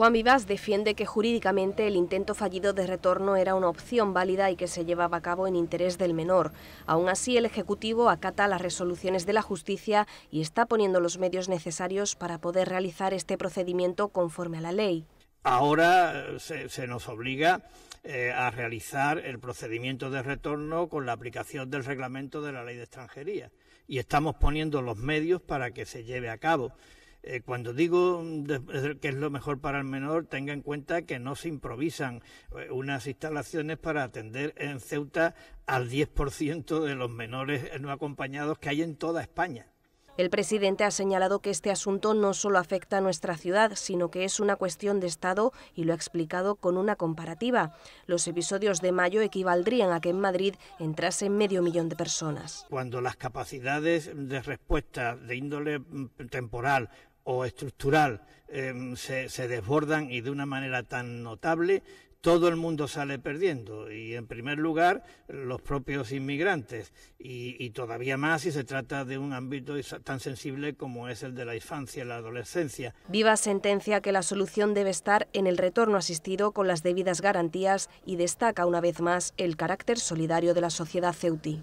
Juan Vivas defiende que jurídicamente el intento fallido de retorno era una opción válida y que se llevaba a cabo en interés del menor. Aún así, el Ejecutivo acata las resoluciones de la justicia y está poniendo los medios necesarios para poder realizar este procedimiento conforme a la ley. Ahora eh, se, nos obliga eh, a realizar el procedimiento de retorno con la aplicación del reglamento de la ley de extranjería y estamos poniendo los medios para que se lleve a cabo. Eh, cuando digo mm, que es lo mejor para el menor, tenga en cuenta que no se improvisan eh, unas instalaciones para atender en Ceuta al 10% de los menores no acompañados que hay en toda España. El presidente ha señalado que este asunto no solo afecta a nuestra ciudad, sino que es una cuestión de Estado y lo ha explicado con una comparativa. Los episodios de mayo equivaldrían a que en Madrid entrase medio millón de personas. Cuando las capacidades de respuesta de índole mm, temporal o estructural em, se desbordan y de una manera tan notable, todo el mundo sale perdiendo y en primer lugar los propios inmigrantes y, todavía más si se trata de un ámbito tan sensible como es el de la infancia y la adolescencia. Viva sentencia que la solución debe estar en el retorno asistido con las debidas garantías y destaca una vez más el carácter solidario de la sociedad ceutí.